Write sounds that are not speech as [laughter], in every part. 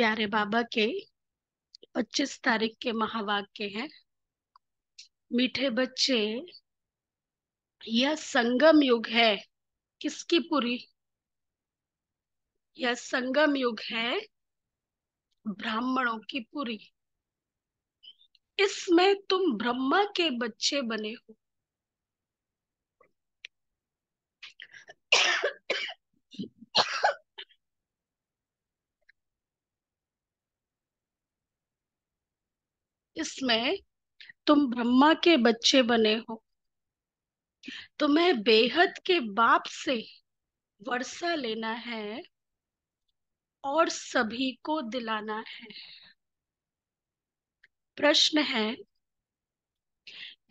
प्यारे बाबा के 25 तारीख के महावाक्य हैं मीठे बच्चे यह संगम युग है किसकी पूरी यह संगम युग है ब्राह्मणों की पूरी इसमें तुम ब्रह्मा के बच्चे बने हो इसमें तुम ब्रह्मा के बच्चे बने हो तुम्हें बेहद के बाप से वर्षा लेना है और सभी को दिलाना है प्रश्न है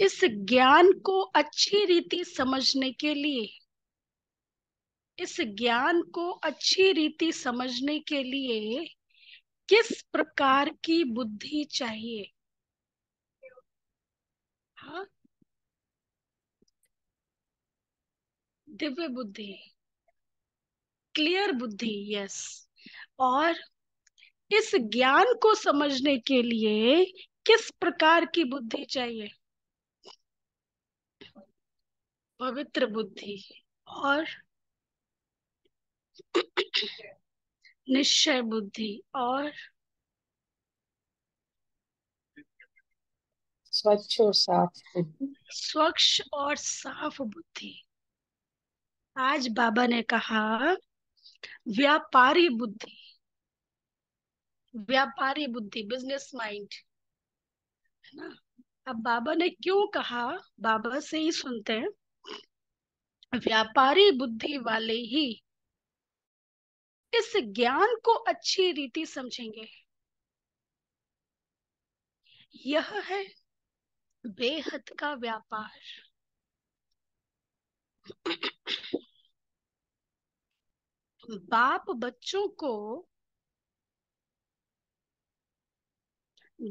इस ज्ञान को अच्छी रीति समझने के लिए इस ज्ञान को अच्छी रीति समझने के लिए किस प्रकार की बुद्धि चाहिए दिव्य बुद्धि क्लियर बुद्धि यस और इस ज्ञान को समझने के लिए किस प्रकार की बुद्धि चाहिए पवित्र बुद्धि और निश्चय बुद्धि और स्वच्छ और साफ बुद्धि स्वच्छ और साफ बुद्धि आज बाबा ने कहा व्यापारी बुद्धि व्यापारी बुद्धि बिजनेस माइंड है ना अब बाबा ने क्यों कहा बाबा से ही सुनते हैं व्यापारी बुद्धि वाले ही इस ज्ञान को अच्छी रीति समझेंगे यह है बेहद का व्यापार बाप बच्चों को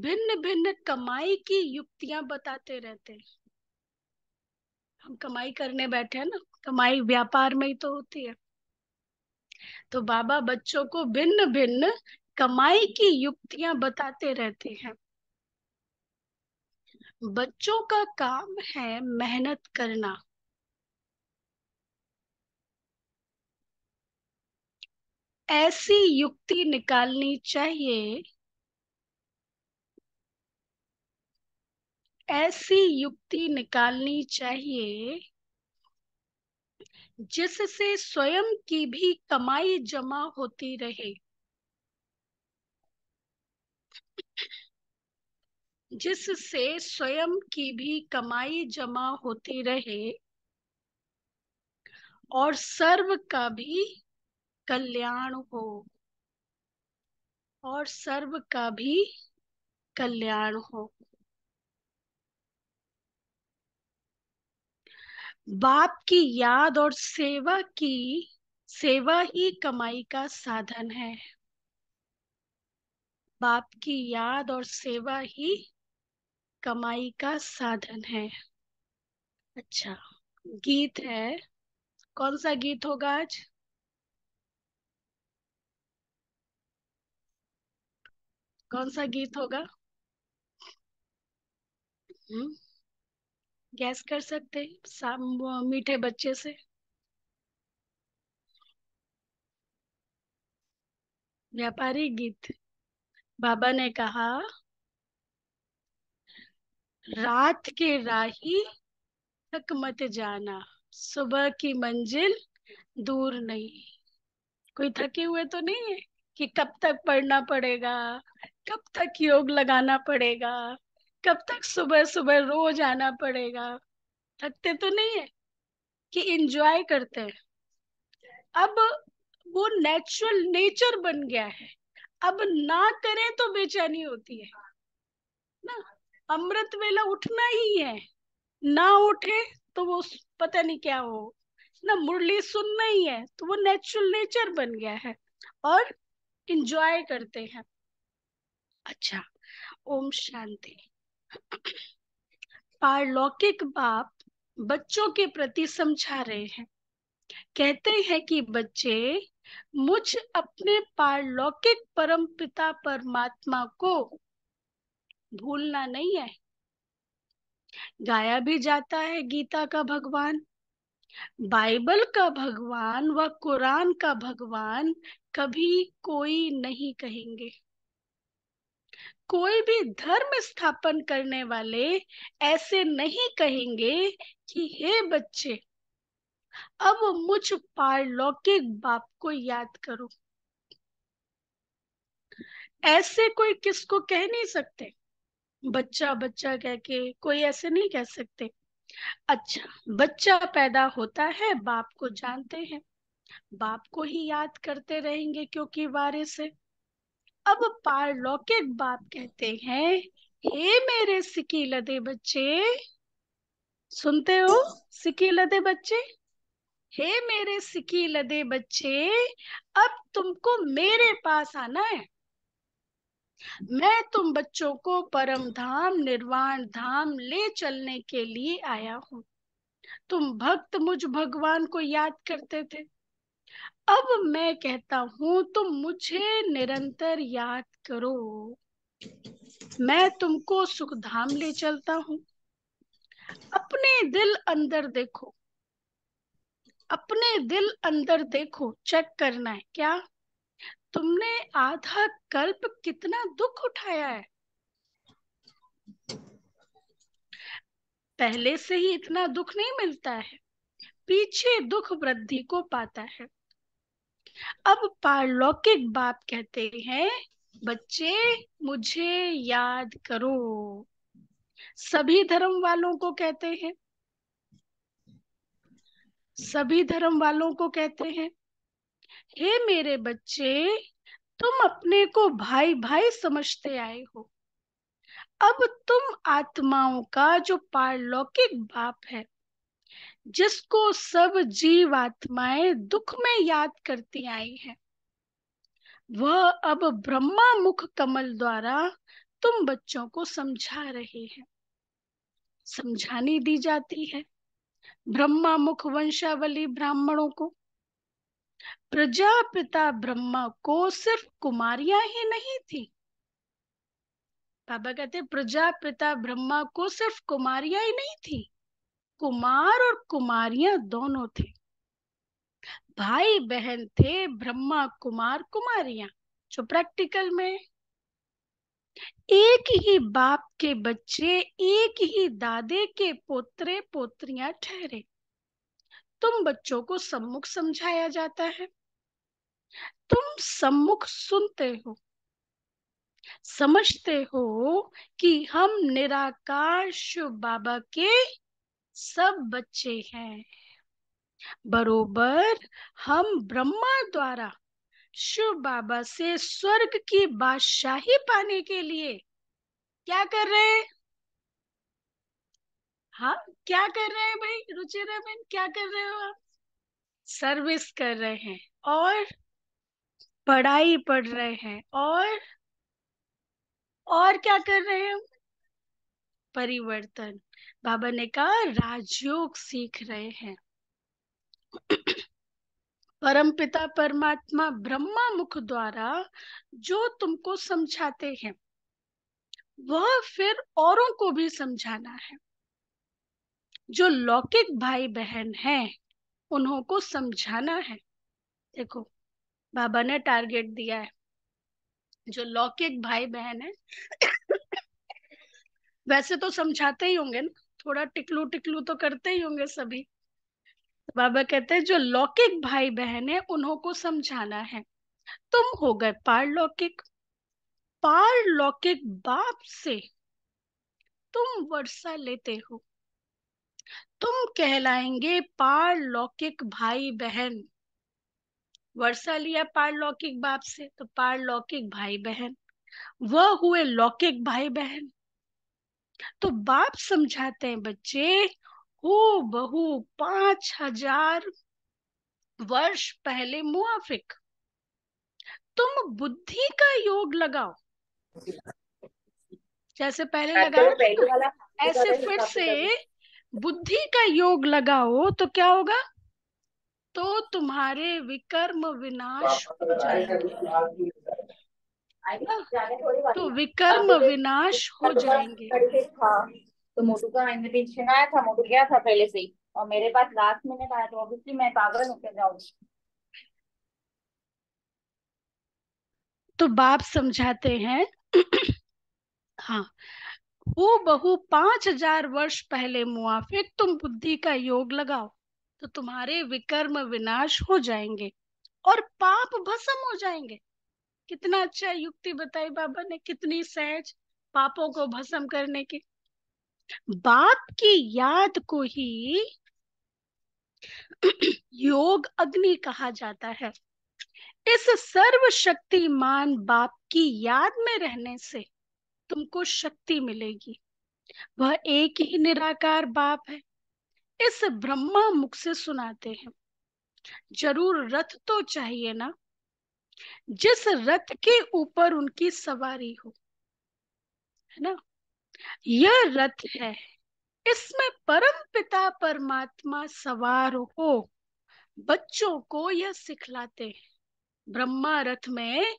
भिन्न भिन्न कमाई की युक्तियां बताते रहते हम कमाई करने बैठे हैं ना कमाई व्यापार में ही तो होती है तो बाबा बच्चों को भिन्न भिन्न कमाई की युक्तियां बताते रहते हैं बच्चों का काम है मेहनत करना ऐसी युक्ति निकालनी चाहिए ऐसी युक्ति निकालनी चाहिए जिससे स्वयं की भी कमाई जमा होती रहे जिससे स्वयं की भी कमाई जमा होती रहे और सर्व का भी कल्याण हो और सर्व का भी कल्याण हो बाप की याद और सेवा की सेवा ही कमाई का साधन है बाप की याद और सेवा ही कमाई का साधन है अच्छा गीत है कौन सा गीत होगा आज कौन सा गीत होगा हम्म गैस कर सकते हैं मीठे बच्चे से व्यापारी गीत बाबा ने कहा रात के राही तक मत जाना सुबह की मंजिल दूर नहीं कोई थके हुए तो नहीं है कि कब तक पढ़ना पड़ेगा कब तक योग लगाना पड़ेगा कब तक सुबह सुबह रोज आना पड़ेगा थकते तो नहीं है कि इंजॉय करते हैं अब वो नेचुरल नेचर बन गया है अब ना करें तो बेचैनी होती है ना अमृत वेला उठना ही है ना उठे तो वो पता नहीं क्या हो ना मुरली सुनना ही है तो वो नेचुरल नेचर बन गया है और इंजॉय करते हैं अच्छा ओम शांति पारलौकिक बाप बच्चों के प्रति समझा रहे हैं कहते हैं कि बच्चे मुझ अपने पारलौकिक परम पिता परमात्मा को भूलना नहीं है गाया भी जाता है गीता का भगवान बाइबल का भगवान व कुरान का भगवान कभी कोई नहीं कहेंगे कोई भी धर्म स्थापन करने वाले ऐसे नहीं कहेंगे कि हे बच्चे अब मुझ पारलौकिक बाप को याद करो ऐसे कोई किसको कह नहीं सकते बच्चा बच्चा कह के कोई ऐसे नहीं कह सकते अच्छा बच्चा पैदा होता है बाप को जानते हैं बाप को ही याद करते रहेंगे क्योंकि वारिस है अब पारलौकिक बाप कहते हैं हे मेरे सिकी लदे बच्चे सुनते हो सिकी लदे बच्चे हे मेरे सिकी लदे बच्चे अब तुमको मेरे पास आना है मैं तुम बच्चों को परम धाम निर्वाण धाम ले चलने के लिए आया हूं तुम भक्त मुझ भगवान को याद करते थे अब मैं कहता हूं तुम मुझे निरंतर याद करो मैं तुमको सुख धाम ले चलता हूं अपने दिल अंदर देखो अपने दिल अंदर देखो चेक करना है क्या तुमने आधा कल्प कितना दुख उठाया है पहले से ही इतना दुख नहीं मिलता है पीछे दुख वृद्धि को पाता है अब पारलौकिक बाप कहते हैं बच्चे मुझे याद करो सभी धर्म वालों को कहते हैं सभी धर्म वालों को कहते हैं हे मेरे बच्चे तुम अपने को भाई भाई समझते आए हो अब तुम आत्माओं का जो पारलौकिक बाप है जिसको सब जीव आत्माएं दुख में याद करती आई हैं वह अब ब्रह्मा मुख कमल द्वारा तुम बच्चों को समझा रहे हैं समझाने दी जाती है ब्रह्मा मुख वंशावली ब्राह्मणों को प्रजापिता ब्रह्मा को सिर्फ कुमारियां ही नहीं थी बाबा कहते प्रजापिता ब्रह्मा को सिर्फ कुमारियां ही नहीं थी कुमार और कुमारियां दोनों थे भाई बहन थे ब्रह्मा कुमार कुमारियां जो प्रैक्टिकल में एक ही बाप के बच्चे एक ही दादे के पोत्रे पोतरियां ठहरे तुम बच्चों को सम्मुख समझाया जाता है तुम सम्मुख सुनते हो समझते हो कि हम निराकाश बाबा के सब बच्चे हैं बरोबर हम ब्रह्मा द्वारा शिव बाबा से स्वर्ग की बादशाही पाने के लिए क्या कर रहे हैं हाँ क्या कर रहे हैं भाई रुचि बहन क्या कर रहे हो आप सर्विस कर रहे हैं और पढ़ाई पढ़ रहे हैं और और क्या कर रहे हैं परिवर्तन बाबा ने कहा राजयोग सीख रहे हैं परमपिता परमात्मा ब्रह्मा मुख द्वारा जो तुमको समझाते हैं वह फिर औरों को भी समझाना है जो लौकिक भाई बहन हैं उन्हों को समझाना है देखो बाबा ने टारगेट दिया है जो लौकिक भाई बहन है [coughs] वैसे तो समझाते ही होंगे ना थोड़ा टिकलू टिकलू तो करते ही होंगे सभी तो बाबा कहते हैं जो लौकिक भाई बहन है उन्हों को समझाना है तुम हो गए पारलौकिक पारलौकिक बाप से तुम वर्षा लेते हो तुम कहलाएंगे पारलौकिक भाई बहन वर्षा लिया पारलौकिक बाप से तो पारलौकिक भाई बहन वह हुए लौकिक भाई बहन तो बाप समझाते हैं बच्चे हो बहु पांच हजार वर्ष पहले मुआफिक तुम बुद्धि का योग लगाओ जैसे पहले लगाया तो, ऐसे फिर से बुद्धि का योग लगाओ तो क्या होगा तो तुम्हारे विकर्म विनाश हो जाएंगे तो, तो विकर्म विनाश हो तो जाएंगे तो मोटू का इन्विटेशन आया था मोटू गया था पहले से ही और मेरे पास लास्ट मिनट आया तो ऑब्वियसली मैं पागल होकर जाऊंगी तो बाप समझाते हैं [clears throat] हाँ वो बहु पांच हजार वर्ष पहले मुआफिक तुम बुद्धि का योग लगाओ तो तुम्हारे विकर्म विनाश हो जाएंगे और पाप भस्म हो जाएंगे कितना अच्छा युक्ति बताई बाबा ने कितनी सहज पापों को भस्म करने की बाप की याद को ही योग अग्नि कहा जाता है इस सर्वशक्तिमान बाप की याद में रहने से तुमको शक्ति मिलेगी वह एक ही निराकार बाप है इस ब्रह्मा मुख से सुनाते हैं जरूर रथ तो चाहिए ना जिस रथ के ऊपर उनकी सवारी हो है ना यह रथ है इसमें परम पिता परमात्मा सवार हो बच्चों को यह सिखलाते हैं ब्रह्मा रथ में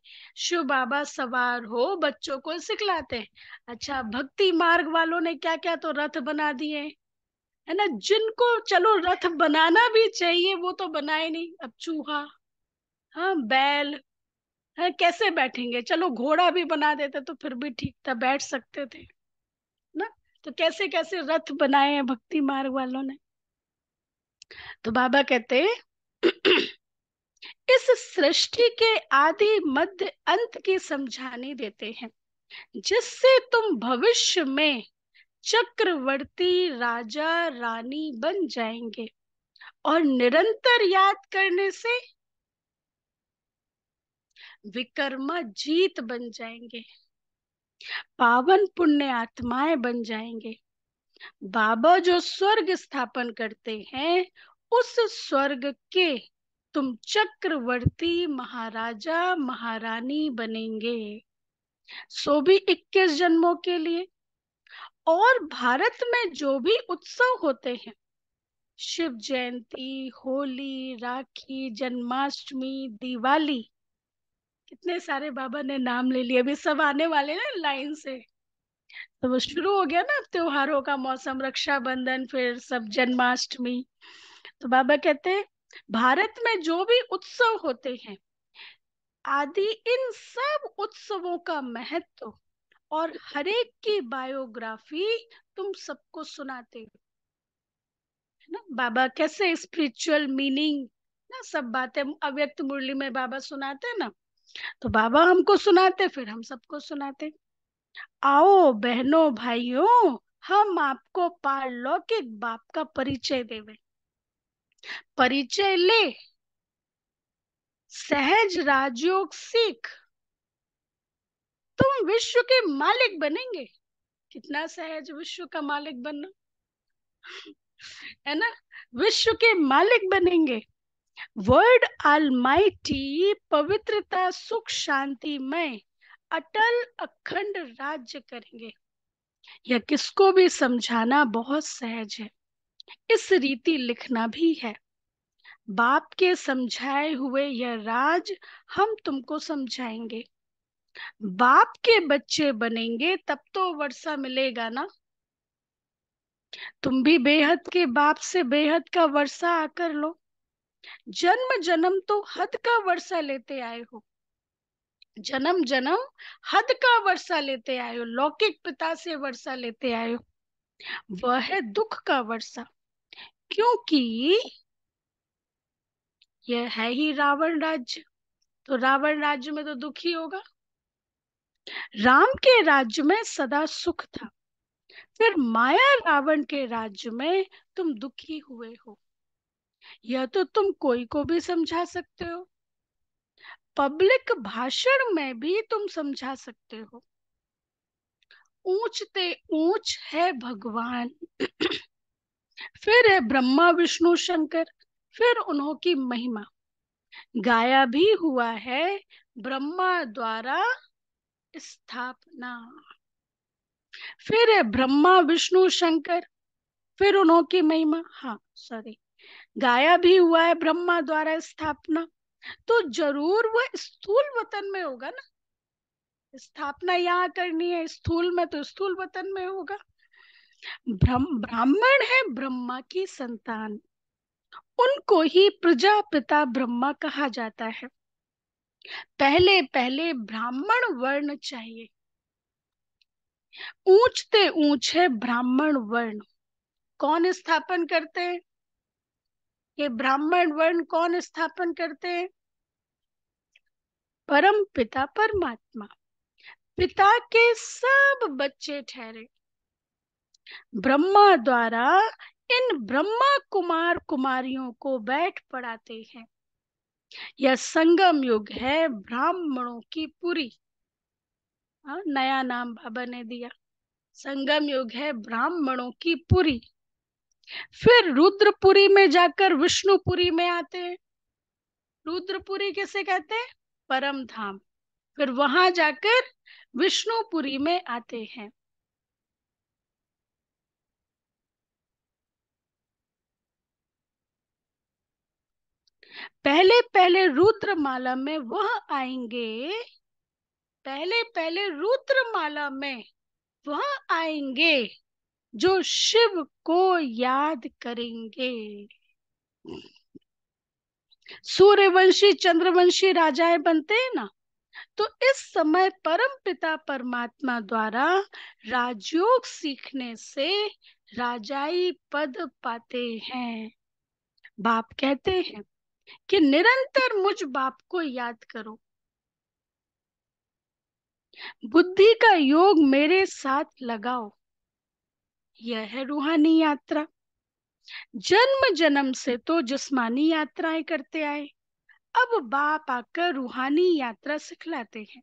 शिव बाबा सवार हो बच्चों को सिखलाते हैं अच्छा भक्ति मार्ग वालों ने क्या क्या तो रथ बना दिए है ना जिनको चलो रथ बनाना भी चाहिए वो तो बनाए नहीं अब चूहा हाँ बैल है कैसे बैठेंगे चलो घोड़ा भी बना देते तो फिर भी ठीक था बैठ सकते थे ना तो कैसे कैसे रथ बनाए हैं भक्ति मार्ग वालों ने तो बाबा कहते इस सृष्टि के आदि मध्य अंत की समझानी देते हैं जिससे तुम भविष्य में चक्रवर्ती राजा रानी बन जाएंगे और निरंतर याद करने से विकर्मा जीत बन जाएंगे पावन पुण्य आत्माएं बन जाएंगे बाबा जो स्वर्ग स्थापन करते हैं उस स्वर्ग के तुम चक्रवर्ती महाराजा महारानी बनेंगे सो भी इक्कीस जन्मों के लिए और भारत में जो भी उत्सव होते हैं शिव जयंती होली राखी जन्माष्टमी दिवाली कितने सारे बाबा ने नाम ले लिए अभी सब आने वाले ना लाइन से तो वो शुरू हो गया ना त्योहारों का मौसम रक्षाबंधन फिर सब जन्माष्टमी तो बाबा कहते हैं भारत में जो भी उत्सव होते हैं आदि इन सब उत्सवों का महत्व और हरेक की बायोग्राफी तुम सबको सुनाते हो ना बाबा कैसे स्पिरिचुअल मीनिंग ना सब बातें अव्यक्त मुरली में बाबा सुनाते हैं ना तो बाबा हमको सुनाते फिर हम सबको सुनाते आओ बहनों भाइयों हम आपको पारलौकिक बाप का परिचय देवे परिचय ले सहज राजयोग सीख तुम विश्व के मालिक बनेंगे कितना सहज विश्व का मालिक बनना है ना विश्व के मालिक बनेंगे वर्ड आलमाइटी पवित्रता सुख शांति में अटल अखंड राज्य करेंगे या किसको भी समझाना बहुत सहज है इस रीति लिखना भी है बाप के समझाए हुए यह राज हम तुमको समझाएंगे बाप के बच्चे बनेंगे तब तो वर्षा मिलेगा ना तुम भी बेहद के बाप से बेहद का वर्षा आकर लो जन्म जन्म तो हद का वर्षा लेते आए हो जन्म जन्म हद का वर्षा लेते आए हो लौकिक पिता से वर्षा लेते आए हो वह है दुख का वर्षा क्योंकि यह है ही रावण राज्य तो रावण राज्य में तो दुखी होगा राम के राज्य में सदा सुख था फिर माया रावण के राज्य में तुम दुखी हुए हो यह तो तुम कोई को भी समझा सकते हो पब्लिक भाषण में भी तुम समझा सकते हो ऊंच ते ऊंच है भगवान फिर है ब्रह्मा विष्णु शंकर फिर उन्हों की महिमा गाया भी हुआ है ब्रह्मा द्वारा स्थापना फिर है ब्रह्मा विष्णु शंकर फिर उन्हों की महिमा हाँ सॉरी गाया भी हुआ है ब्रह्मा द्वारा स्थापना तो जरूर वह स्थूल वतन में होगा ना स्थापना यहाँ करनी है स्थूल में तो स्थूल वतन में होगा ब्राह्मण है ब्रह्मा की संतान उनको ही प्रजापिता ब्रह्मा कहा जाता है पहले पहले ब्राह्मण वर्ण चाहिए ऊंचते ऊंचे ब्राह्मण वर्ण कौन स्थापन करते हैं ये ब्राह्मण वर्ण कौन स्थापन करते हैं परम पिता परमात्मा पिता के सब बच्चे ठहरे ब्रह्मा द्वारा इन ब्रह्मा कुमार कुमारियों को बैठ पढ़ाते हैं यह संगम युग है ब्राह्मणों की पुरी हाँ, नया नाम बाबा ने दिया संगम युग है ब्राह्मणों की पुरी फिर रुद्रपुरी में जाकर विष्णुपुरी में आते हैं रुद्रपुरी कैसे कहते हैं परम धाम फिर वहां जाकर विष्णुपुरी में आते हैं पहले पहले रुद्रमाला में वह आएंगे पहले पहले रुद्रमाला में वह आएंगे जो शिव को याद करेंगे सूर्यवंशी चंद्रवंशी राजाएं बनते हैं ना तो इस समय परम पिता परमात्मा द्वारा राजयोग सीखने से राजाई पद पाते हैं बाप कहते हैं कि निरंतर मुझ बाप को याद करो बुद्धि का योग मेरे साथ लगाओ यह है रूहानी यात्रा जन्म जन्म से तो जिसमानी यात्राएं करते आए अब बाप आकर रूहानी यात्रा सिखलाते हैं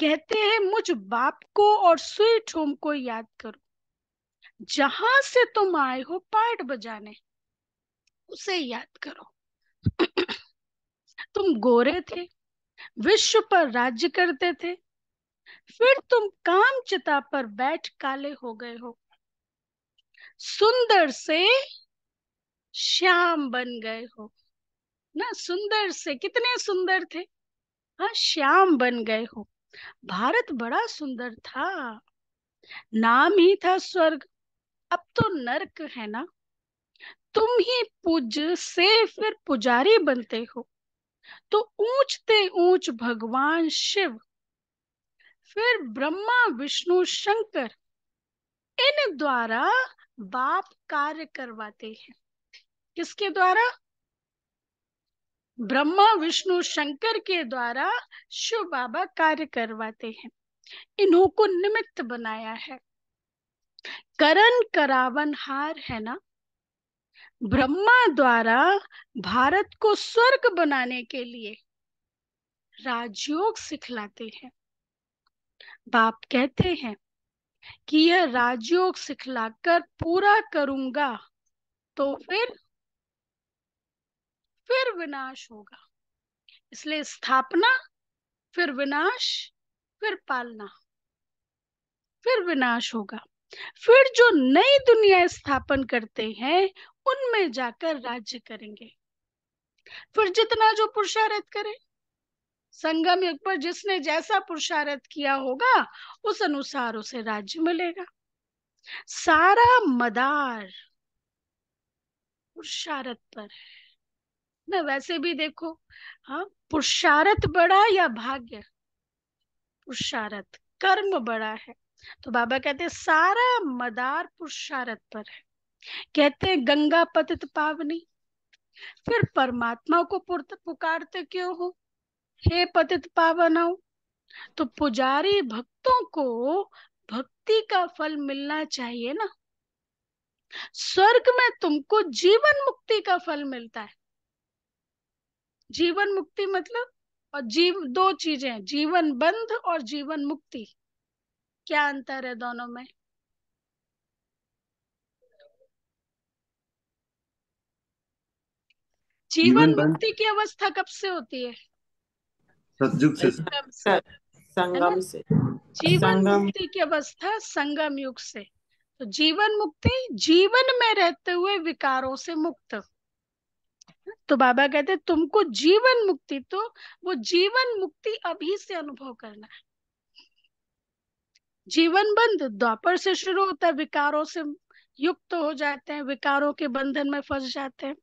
कहते हैं मुझ बाप को और स्वीट होम को याद करो जहां से तुम आए हो पार्ट बजाने उसे याद करो [clears throat] तुम गोरे थे विश्व पर राज्य करते थे फिर तुम काम चिता पर बैठ काले हो गए हो सुंदर से श्याम बन गए हो ना सुंदर से कितने सुंदर थे हाँ श्याम बन गए हो भारत बड़ा सुंदर था नाम ही था स्वर्ग अब तो नरक है ना तुम ही पूज से फिर पुजारी बनते हो तो ऊंचते ऊंच भगवान शिव फिर ब्रह्मा विष्णु शंकर इन द्वारा बाप कार्य करवाते हैं किसके द्वारा ब्रह्मा विष्णु शंकर के द्वारा शिव बाबा कार्य करवाते हैं इन्हों को निमित्त बनाया है करण करावन हार है ना ब्रह्मा द्वारा भारत को स्वर्ग बनाने के लिए राजयोग सिखलाते हैं बाप कहते हैं कि यह राजयोग सिखलाकर पूरा करूंगा तो फिर फिर विनाश होगा इसलिए स्थापना फिर विनाश फिर पालना फिर विनाश होगा फिर जो नई दुनिया स्थापन करते हैं उनमें जाकर राज्य करेंगे फिर जितना जो पुरुषार्थ करें संगम युग पर जिसने जैसा पुरुषार्थ किया होगा उस अनुसार उसे राज्य मिलेगा सारा मदार पुरुषार्थ पर है ना वैसे भी देखो हाँ पुरुषार्थ बड़ा या भाग्य पुरुषार्थ कर्म बड़ा है तो बाबा कहते हैं सारा मदार पुरुषार्थ पर है कहते हैं गंगा पतित पावनी फिर परमात्मा को पुकारते क्यों हो हे पतित पावनौ तो पुजारी भक्तों को भक्ति का फल मिलना चाहिए ना स्वर्ग में तुमको जीवन मुक्ति का फल मिलता है जीवन मुक्ति मतलब और जीव दो चीजें जीवन बंध और जीवन मुक्ति क्या अंतर है दोनों में जीवन, जीवन मुक्ति की अवस्था कब से होती है सतयुग से संगम से जीवन मुक्ति की अवस्था संगम युग से तो जीवन मुक्ति जीवन में रहते हुए विकारों से मुक्त तो बाबा कहते तुमको जीवन मुक्ति तो वो जीवन मुक्ति अभी से अनुभव करना है जीवन बंध द्वापर से शुरू होता है विकारों से युक्त तो हो जाते हैं विकारों के बंधन में फंस जाते हैं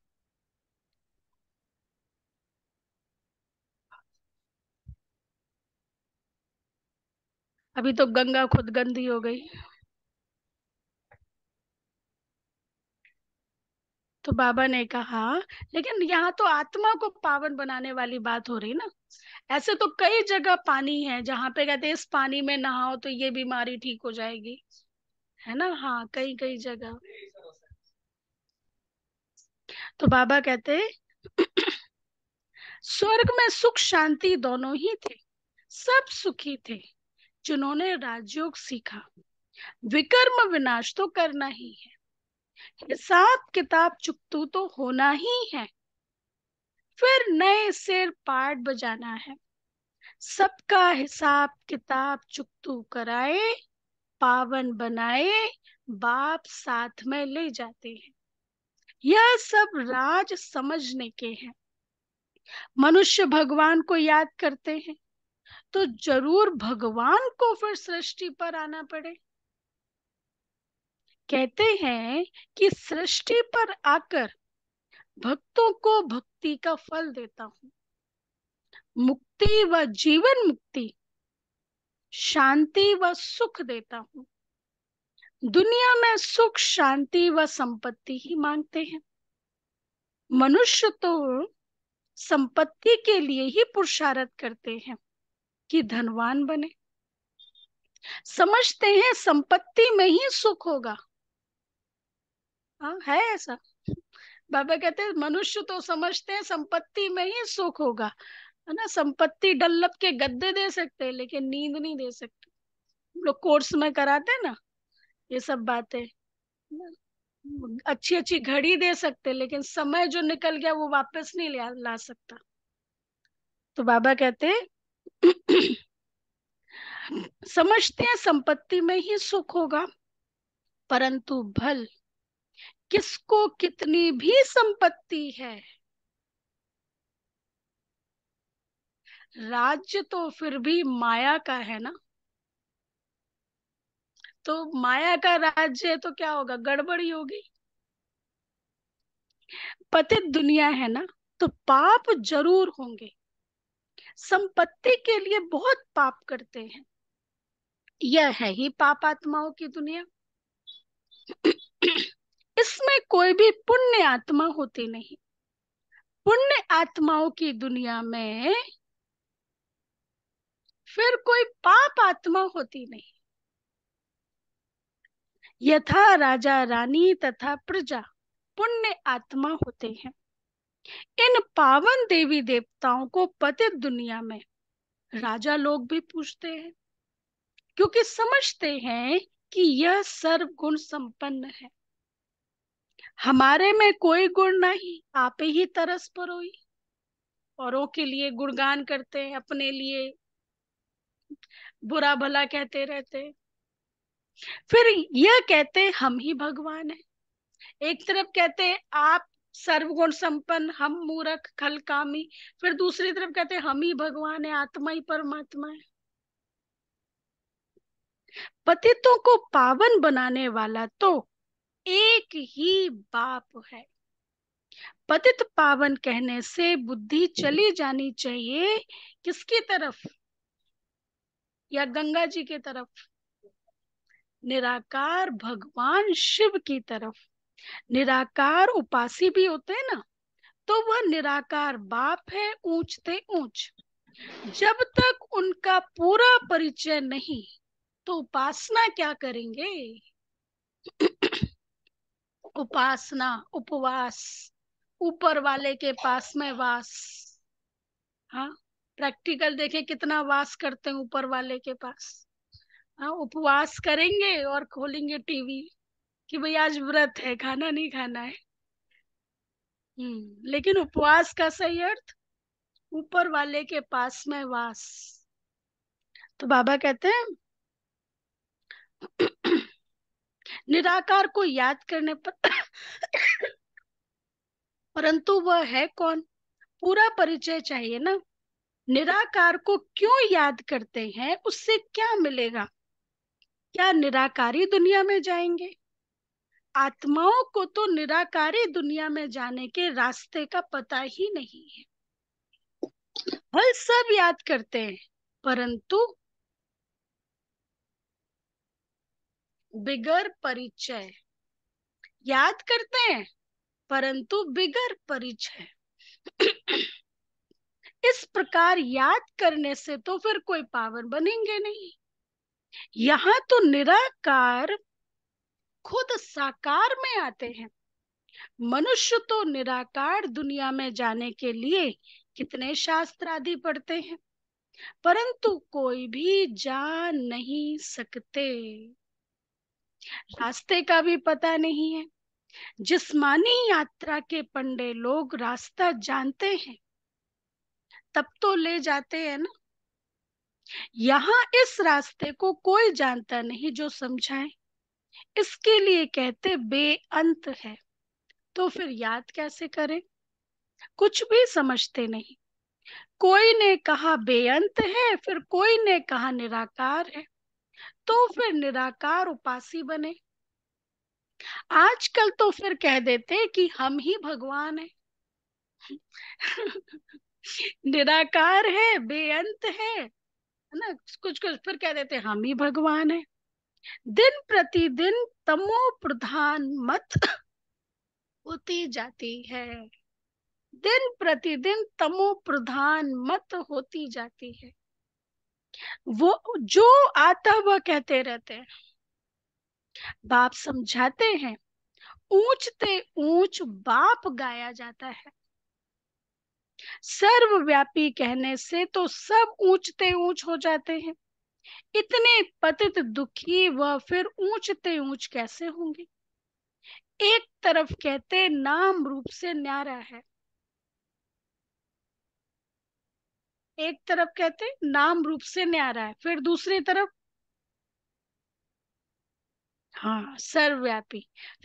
अभी तो गंगा खुद गंदी हो गई तो बाबा ने कहा लेकिन यहाँ तो आत्मा को पावन बनाने वाली बात हो रही ना ऐसे तो कई जगह पानी है जहां पे कहते हैं इस पानी में नहाओ तो ये बीमारी ठीक हो जाएगी है ना हाँ कई कई जगह तो बाबा कहते स्वर्ग में सुख शांति दोनों ही थे सब सुखी थे जिन्होंने राजयोग सीखा विकर्म विनाश तो करना ही है हिसाब किताब चुकतू तो होना ही है फिर नए सिर पाठ बजाना है सबका हिसाब किताब चुकतू कराए पावन बनाए बाप साथ में ले जाते हैं यह सब राज समझने के हैं मनुष्य भगवान को याद करते हैं तो जरूर भगवान को फिर सृष्टि पर आना पड़े कहते हैं कि सृष्टि पर आकर भक्तों को भक्ति का फल देता हूं मुक्ति व जीवन मुक्ति शांति व सुख देता हूं दुनिया में सुख शांति व संपत्ति ही मांगते हैं मनुष्य तो संपत्ति के लिए ही पुरुषार्थ करते हैं कि धनवान बने समझते हैं संपत्ति में ही सुख होगा आ, हाँ, है ऐसा बाबा कहते हैं मनुष्य तो समझते हैं संपत्ति में ही सुख होगा है ना संपत्ति डल्लप के गद्दे दे सकते हैं लेकिन नींद नहीं दे सकते हम लोग कोर्स में कराते ना ये सब बातें अच्छी अच्छी घड़ी दे सकते लेकिन समय जो निकल गया वो वापस नहीं ला, ला सकता तो बाबा कहते समझते हैं संपत्ति में ही सुख होगा परंतु भल किसको कितनी भी संपत्ति है राज्य तो फिर भी माया का है ना तो माया का राज्य है तो क्या होगा गड़बड़ी होगी पतित दुनिया है ना तो पाप जरूर होंगे संपत्ति के लिए बहुत पाप करते हैं यह है ही पाप आत्माओं की दुनिया इसमें कोई भी पुण्य आत्मा होती नहीं पुण्य आत्माओं की दुनिया में फिर कोई पाप आत्मा होती नहीं यथा राजा रानी तथा प्रजा पुण्य आत्मा होते हैं इन पावन देवी देवताओं को पतित दुनिया में राजा लोग भी पूछते हैं क्योंकि समझते हैं कि यह सर्व गुण संपन्न है हमारे में कोई गुण नहीं आप ही तरस परोई औरों के लिए गुणगान करते हैं अपने लिए बुरा भला कहते रहते फिर यह कहते हम ही भगवान है एक तरफ कहते आप सर्वगुण संपन्न हम मूरख खल कामी फिर दूसरी तरफ कहते हम ही भगवान है आत्मा ही परमात्मा है पतितों को पावन बनाने वाला तो एक ही बाप है पतित पावन कहने से बुद्धि चली जानी चाहिए किसकी तरफ या गंगा जी की तरफ निराकार भगवान शिव की तरफ निराकार उपासी भी होते हैं ना तो वह निराकार बाप है ऊंचते ऊंच जब तक उनका पूरा परिचय नहीं तो उपासना क्या करेंगे उपासना उपवास ऊपर वाले के पास में वास हाँ प्रैक्टिकल देखे कितना वास करते हैं ऊपर वाले के पास हाँ उपवास करेंगे और खोलेंगे टीवी कि भाई आज व्रत है खाना नहीं खाना है हम्म, लेकिन उपवास का सही अर्थ ऊपर वाले के पास में वास तो बाबा कहते हैं निराकार को याद करने पर परंतु वह है कौन पूरा परिचय चाहिए ना निराकार को क्यों याद करते हैं उससे क्या मिलेगा क्या निराकारी दुनिया में जाएंगे आत्माओं को तो निराकारी दुनिया में जाने के रास्ते का पता ही नहीं है फल सब याद करते हैं परंतु बिगर परिचय याद करते हैं परंतु बिगर परिचय इस प्रकार याद करने से तो फिर कोई पावर बनेंगे नहीं यहां तो निराकार खुद साकार में आते हैं मनुष्य तो निराकार दुनिया में जाने के लिए कितने शास्त्र आदि पढ़ते हैं परंतु कोई भी जा नहीं सकते रास्ते का भी पता नहीं है जिस्मानी यात्रा के पंडे लोग रास्ता जानते हैं तब तो ले जाते हैं ना यहां इस रास्ते को कोई जानता नहीं जो समझाए इसके लिए कहते बेअंत है तो फिर याद कैसे करें कुछ भी समझते नहीं कोई ने कहा बेअंत है फिर कोई ने कहा निराकार है तो फिर निराकार उपासी बने आजकल तो फिर कह देते कि हम ही भगवान है [laughs] निराकार है बेअंत है ना कुछ कुछ फिर कह देते हम ही भगवान है दिन प्रतिदिन तमो प्रधान मत होती जाती है दिन प्रतिदिन तमो प्रधान मत होती जाती है वो जो आता वह कहते रहते हैं बाप समझाते हैं ऊंच ते ऊंच बाप गाया जाता है सर्वव्यापी कहने से तो सब ऊंचते ऊंच उच हो जाते हैं इतने पतित दुखी व फिर ऊंचते ऊंच कैसे होंगे एक तरफ कहते नाम रूप से न्यारा है एक तरफ कहते नाम रूप से न्यारा है फिर दूसरी तरफ हाँ सर्वव्यापी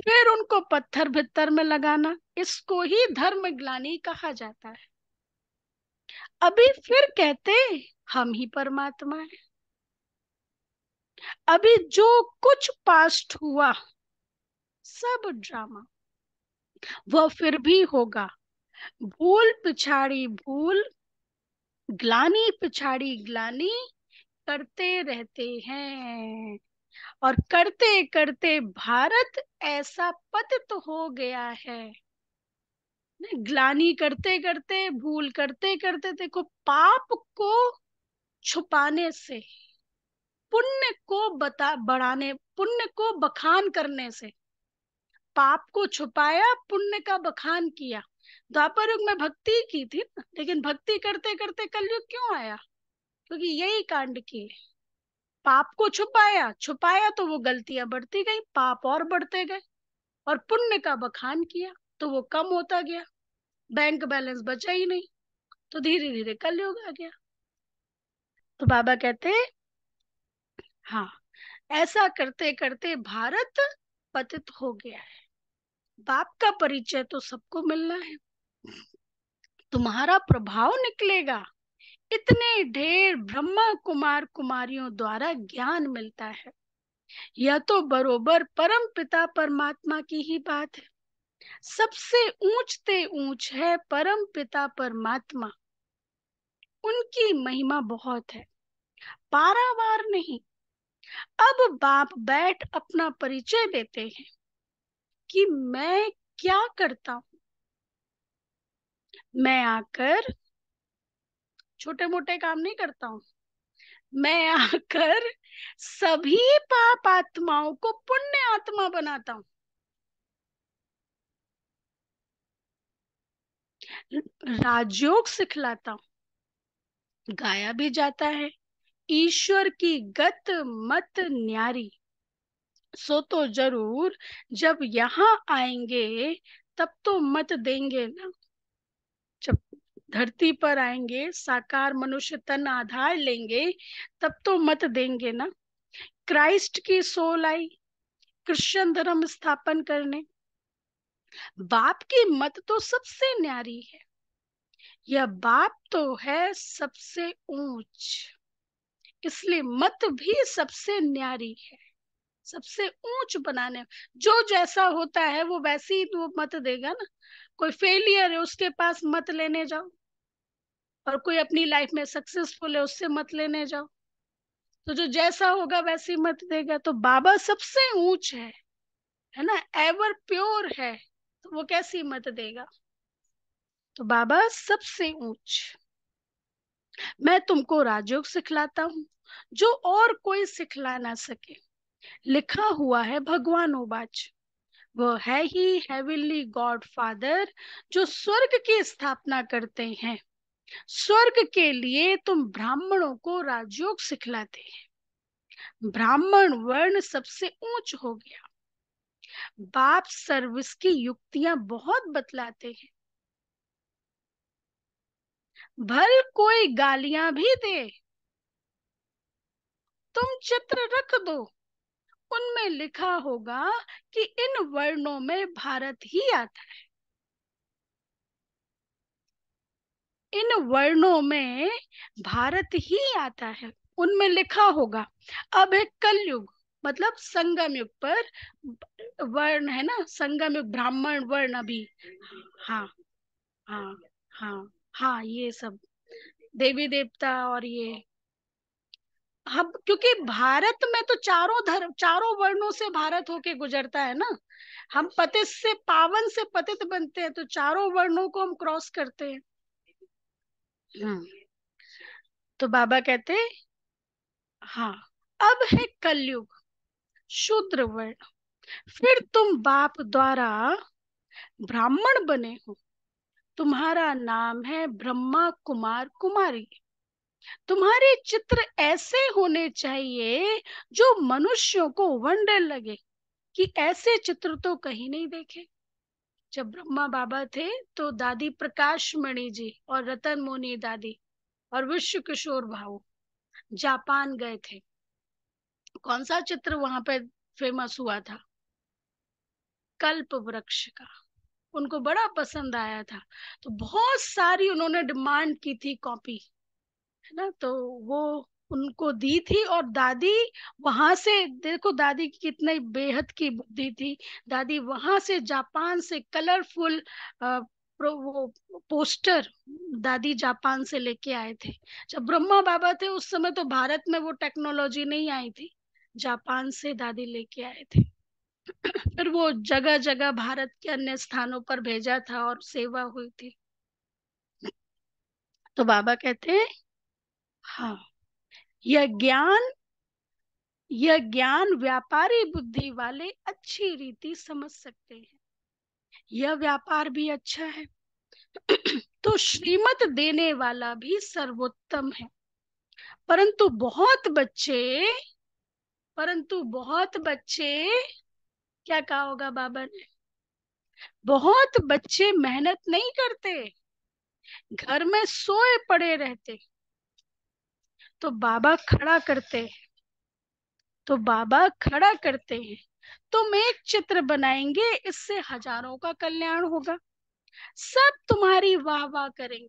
फिर उनको पत्थर भित्तर में लगाना इसको ही धर्म ग्लानी कहा जाता है अभी फिर कहते हम ही परमात्मा है अभी जो कुछ पास्ट हुआ सब ड्रामा वह फिर भी होगा भूल पिछाड़ी भूल ग्लानी पिछाड़ी ग्लानी करते रहते हैं और करते करते भारत ऐसा पतित हो गया है ग्लानी करते करते भूल करते करते देखो पाप को छुपाने से पुण्य को बता बढ़ाने पुण्य को बखान करने से पाप को छुपाया पुण्य का बखान किया द्वापर युग में भक्ति की थी ना लेकिन भक्ति करते करते कलयुग क्यों आया क्योंकि तो यही कांड किए पाप को छुपाया छुपाया तो वो गलतियां बढ़ती गई पाप और बढ़ते गए और पुण्य का बखान किया तो वो कम होता गया बैंक बैलेंस बचा ही नहीं तो धीरे धीरे कलयुग आ गया तो बाबा कहते हाँ ऐसा करते करते भारत पतित हो गया है बाप का परिचय तो सबको मिलना है तुम्हारा प्रभाव निकलेगा इतने ढेर ब्रह्मा कुमार कुमारियों द्वारा ज्ञान मिलता है यह तो बरोबर परम पिता परमात्मा की ही बात है सबसे ऊंचते ऊंच है परम पिता परमात्मा उनकी महिमा बहुत है पारावार नहीं अब बाप बैठ अपना परिचय देते हैं कि मैं क्या करता हूं मैं आकर छोटे मोटे काम नहीं करता हूं मैं आकर सभी पाप आत्माओं को पुण्य आत्मा बनाता हूं राजयोग सिखलाता हूं गाया भी जाता है ईश्वर की गत मत न्यारी सो तो जरूर जब यहाँ आएंगे तब तो मत देंगे ना जब धरती पर आएंगे साकार मनुष्य तन आधार लेंगे तब तो मत देंगे ना क्राइस्ट की सोल आई क्रिश्चियन धर्म स्थापन करने बाप की मत तो सबसे न्यारी है यह बाप तो है सबसे ऊंच इसलिए मत भी सबसे न्यारी है सबसे ऊंच बनाने जो जैसा होता है वो वैसे ही वो मत देगा ना कोई फेलियर है उसके पास मत लेने जाओ और कोई अपनी लाइफ में सक्सेसफुल है उससे मत लेने जाओ तो जो जैसा होगा वैसे ही मत देगा तो बाबा सबसे ऊंच है है ना एवर प्योर है तो वो कैसी मत देगा तो बाबा सबसे ऊंच मैं तुमको राजयोग सिखलाता हूँ जो और कोई सिखला ना सके लिखा हुआ है भगवान ओबाच वो है ही हेवनली गॉड फादर जो स्वर्ग की स्थापना करते हैं स्वर्ग के लिए तुम ब्राह्मणों को राजयोग सिखलाते हैं ब्राह्मण वर्ण सबसे ऊंच हो गया बाप सर्विस की युक्तियां बहुत बतलाते हैं भल कोई गालियां भी दे तुम चित्र रख दो उनमें लिखा होगा कि इन वर्णों में भारत ही आता है इन वर्णों में भारत ही आता है उनमें लिखा होगा अब एक कलयुग मतलब संगम युग पर वर्ण है ना संगम युग ब्राह्मण वर्ण अभी हाँ हाँ हाँ हाँ ये सब देवी देवता और ये हम क्योंकि भारत में तो चारों धर्म चारों वर्णों से भारत होके गुजरता है ना हम पतित से पावन से पतित बनते हैं तो चारों वर्णों को हम क्रॉस करते हैं हम्म। तो बाबा कहते हाँ अब है कलयुग शूद्र वर्ण फिर तुम बाप द्वारा ब्राह्मण बने हो तुम्हारा नाम है ब्रह्मा कुमार कुमारी तुम्हारे चित्र ऐसे होने चाहिए जो मनुष्यों को वंडर लगे कि ऐसे चित्र तो कहीं नहीं देखे जब ब्रह्मा बाबा थे तो दादी प्रकाश मणि जी और रतन मोनी दादी और विश्व किशोर भाऊ जापान गए थे कौन सा चित्र वहां पर फेमस हुआ था कल्प वृक्ष का उनको बड़ा पसंद आया था तो बहुत सारी उन्होंने डिमांड की थी कॉपी है ना तो वो उनको दी थी और दादी वहां से देखो दादी की कितनी बेहद की बुद्धि थी दादी वहां से जापान से कलरफुल आ, वो पोस्टर दादी जापान से लेके आए थे जब ब्रह्मा बाबा थे उस समय तो भारत में वो टेक्नोलॉजी नहीं आई थी जापान से दादी लेके आए थे फिर वो जगह जगह भारत के अन्य स्थानों पर भेजा था और सेवा हुई थी तो बाबा कहते हैं हाँ यह ज्ञान यह ज्ञान व्यापारी बुद्धि वाले अच्छी रीति समझ सकते हैं यह व्यापार भी अच्छा है तो श्रीमत देने वाला भी सर्वोत्तम है परंतु बहुत बच्चे परंतु बहुत बच्चे क्या कहा होगा बाबा ने बहुत बच्चे मेहनत नहीं करते घर में सोए पड़े रहते तो बाबा खड़ा करते तो बाबा खड़ा करते हैं तुम एक चित्र बनाएंगे इससे हजारों का कल्याण होगा सब तुम्हारी वाह वाह करेंगे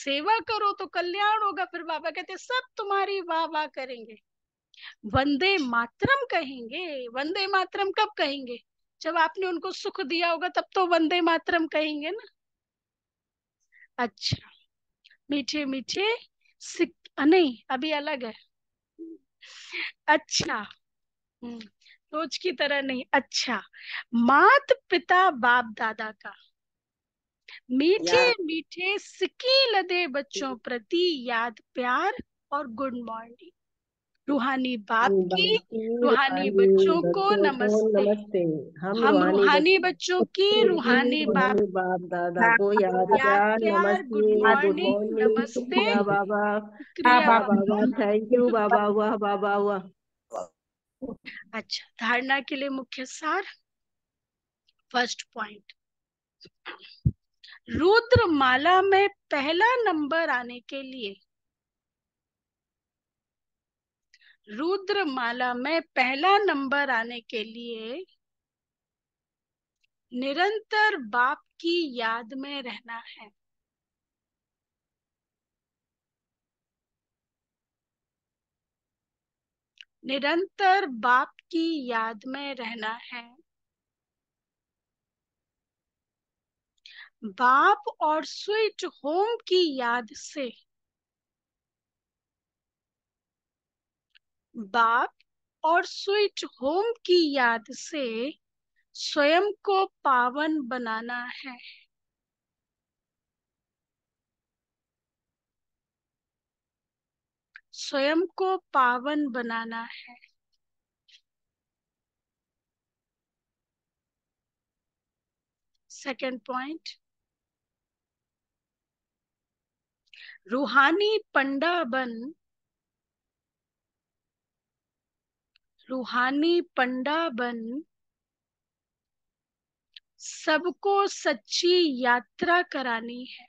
सेवा करो तो कल्याण होगा फिर बाबा कहते सब तुम्हारी वाह वाह करेंगे वंदे मातरम कहेंगे वंदे मातरम कब कहेंगे जब आपने उनको सुख दिया होगा तब तो वंदे मातरम कहेंगे ना अच्छा मीठे मीठे सिक नहीं अभी अलग है अच्छा रोज हम्म, की तरह नहीं अच्छा मात पिता बाप दादा का मीठे मीठे सिक्की लदे बच्चों हम्म। प्रति याद प्यार और गुड मॉर्निंग रूहानी बाप की रूहानी बच्चों को नमस्ते हम रूहानी बच्चों की रूहानी बाप बाप दादा को याद नमस्ते गुड मॉर्निंग नमस्ते बाबा बाबा थैंक यू [laughs] बाबा वाह बाबा वाह अच्छा धारणा के लिए मुख्य सार फर्स्ट पॉइंट रुद्र माला में पहला नंबर आने के लिए रुद्र माला में पहला नंबर आने के लिए निरंतर बाप की याद में रहना है निरंतर बाप की याद में रहना है बाप और स्वीट होम की याद से बाप और स्वीट होम की याद से स्वयं को पावन बनाना है स्वयं को पावन बनाना है सेकेंड पॉइंट रूहानी पंडा बन रूहानी पंडा बन सबको सच्ची यात्रा करानी है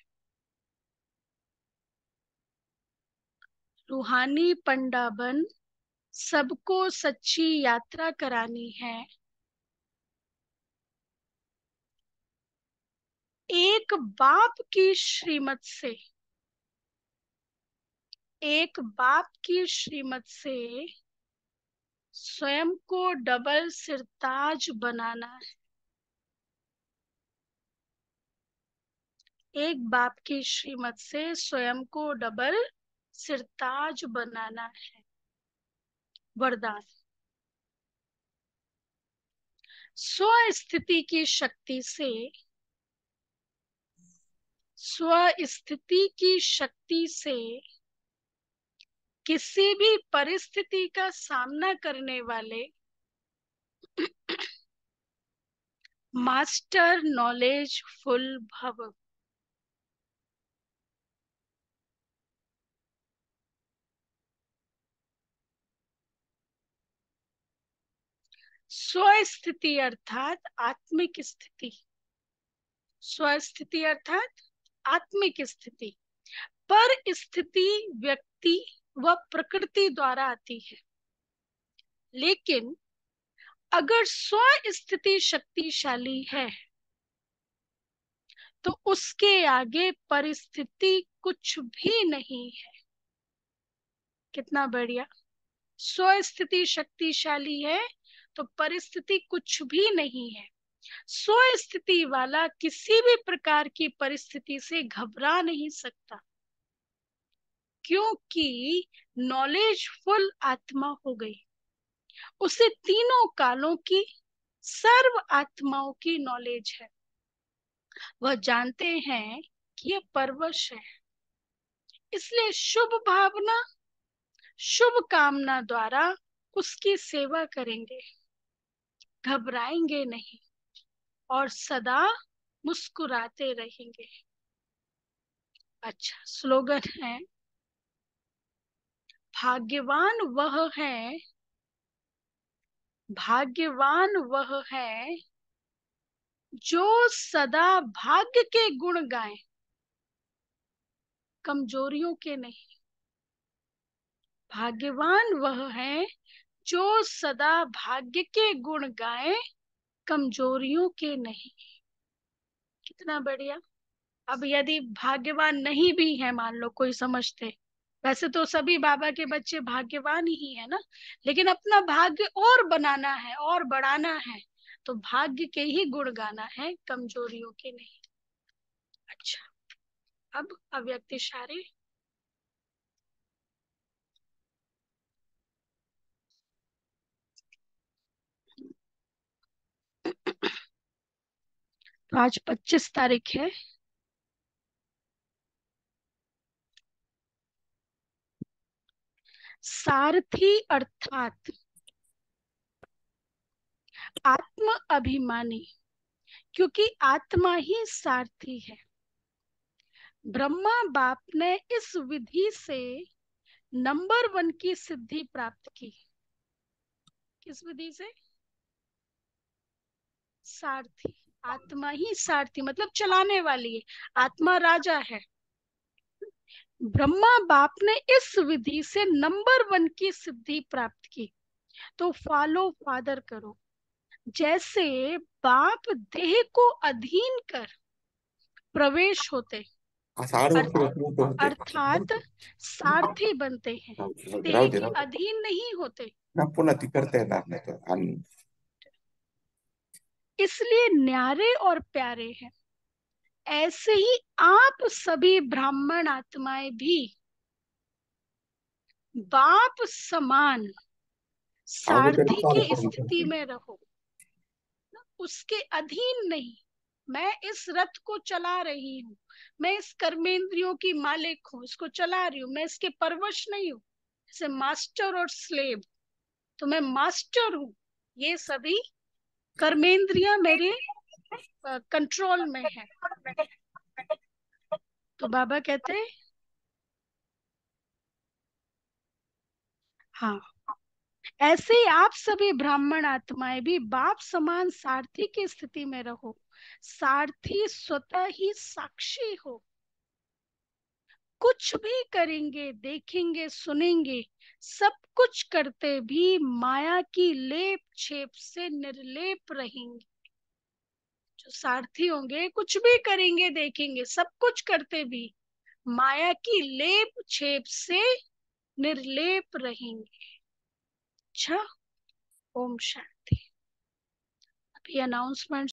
रूहानी पंडा बन सबको सच्ची यात्रा करानी है एक बाप की श्रीमत से एक बाप की श्रीमत से स्वयं को डबल सिरताज बनाना है एक बाप की श्रीमत से स्वयं को डबल सिरताज बनाना है वरदान स्व स्थिति की शक्ति से स्व स्थिति की शक्ति से किसी भी परिस्थिति का सामना करने वाले मास्टर नॉलेज फुल भव स्वस्थिति अर्थात आत्मिक स्थिति स्वस्थिति अर्थात आत्मिक स्थिति पर स्थिति व्यक्ति वह प्रकृति द्वारा आती है लेकिन अगर स्व स्थिति शक्तिशाली है तो उसके आगे परिस्थिति कुछ भी नहीं है कितना बढ़िया स्व स्थिति शक्तिशाली है तो परिस्थिति कुछ भी नहीं है स्व स्थिति वाला किसी भी प्रकार की परिस्थिति से घबरा नहीं सकता क्योंकि नॉलेज फुल आत्मा हो गई उसे तीनों कालों की सर्व आत्माओं की नॉलेज है वह जानते हैं कि यह परवश है इसलिए शुभ भावना शुभ कामना द्वारा उसकी सेवा करेंगे घबराएंगे नहीं और सदा मुस्कुराते रहेंगे अच्छा स्लोगन है भाग्यवान वह है भाग्यवान वह है जो सदा भाग्य के गुण गाए कमजोरियों के नहीं भाग्यवान वह है जो सदा भाग्य के गुण गाए कमजोरियों के नहीं कितना बढ़िया अब यदि भाग्यवान नहीं भी है मान लो कोई समझते वैसे तो सभी बाबा के बच्चे भाग्यवान ही है ना लेकिन अपना भाग्य और बनाना है और बढ़ाना है तो भाग्य के ही गुण गाना है कमजोरियों के नहीं अच्छा अब अव्यक्ति इशारे तो आज 25 तारीख है सारथी अर्थात आत्म अभिमानी क्योंकि आत्मा ही सारथी है ब्रह्मा बाप ने इस विधि से नंबर वन की सिद्धि प्राप्त की किस विधि से सारथी आत्मा ही सारथी मतलब चलाने वाली है आत्मा राजा है ब्रह्मा बाप ने इस विधि से नंबर वन की सिद्धि प्राप्त की तो फॉलो फादर करो जैसे बाप देह को अधीन कर प्रवेश होते तो अर्थात सारथी बनते हैं हाँ, देह के अधीन नहीं होते तो। इसलिए न्यारे और प्यारे हैं ऐसे ही आप सभी ब्राह्मण आत्माएं भी बाप समान सारथी की स्थिति में रहो उसके अधीन नहीं मैं इस रथ को चला रही हूँ मैं इस कर्मेंद्रियों की मालिक हूँ इसको चला रही हूँ मैं इसके परवश नहीं हूँ जैसे मास्टर और स्लेब तो मैं मास्टर हूँ ये सभी कर्मेंद्रिया मेरे कंट्रोल में है तो बाबा कहते हैं हाँ ऐसे ही आप सभी ब्राह्मण आत्माएं भी बाप समान सारथी की स्थिति में रहो सारथी स्वतः ही साक्षी हो कुछ भी करेंगे देखेंगे सुनेंगे सब कुछ करते भी माया की लेप छेप से निर्लेप रहेंगे सारथी होंगे कुछ भी करेंगे देखेंगे सब कुछ करते भी माया की लेप छेप से निर्लेप रहेंगे अच्छा ओम शांति अभी अनाउंसमेंट